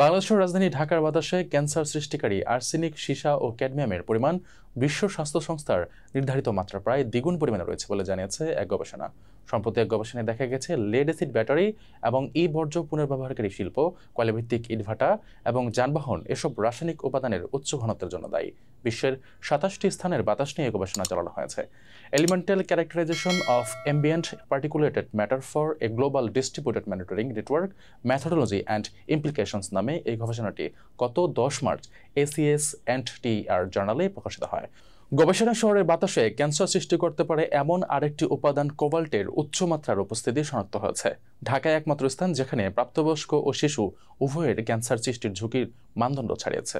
বাংলাদেশের রাজধানী ঢাকার বাতাসে ক্যান্সার সৃষ্টিকারী আর্সেনিক সীসা ও ক্যাডমিয়ামের পরিমাণ বিশ্ব স্বাস্থ্য সংস্থার নির্ধারিত মাত্রা প্রায় দ্বিগুণ পরিমাণে রয়েছে বলে জানিয়েছে এক গবেষণা সম্প্রতি এক গবেষণায় দেখা গেছে লেড অ্যাসিড ব্যাটারি এবং ই বর্জ্য পুনর্ব্যবহারকারী শিল্প কয়লাভিত্তিক ইটভাটা এবং যানবাহন এসব রাসায়নিক উপাদানের উচ্চ ঘনত্বের জন্য দায়ী বিশ্বের সাতাশটি স্থানের বাতাস নিয়ে গবেষণা চালানো হয়েছে elemental characterization of ambient particulated matter for a global distributed monitoring network methodology and implications নামে এই গবেষণাটি গত দশ মার্চ এসিএস অ্যান্ড টি আর জার্নালে প্রকাশিত হয় গবেষণা শহরের বাতাসে ক্যান্সার সৃষ্টি করতে পারে এমন আরেকটি উপাদান কোবাল্টের উচ্চমাত্রার উপস্থিতি শনাক্ত হয়েছে ঢাকায় একমাত্র স্থান যেখানে প্রাপ্তবয়স্ক ও শিশু উভয়ের ক্যান্সার সৃষ্টির ঝুঁকির মানদণ্ড ছাড়িয়েছে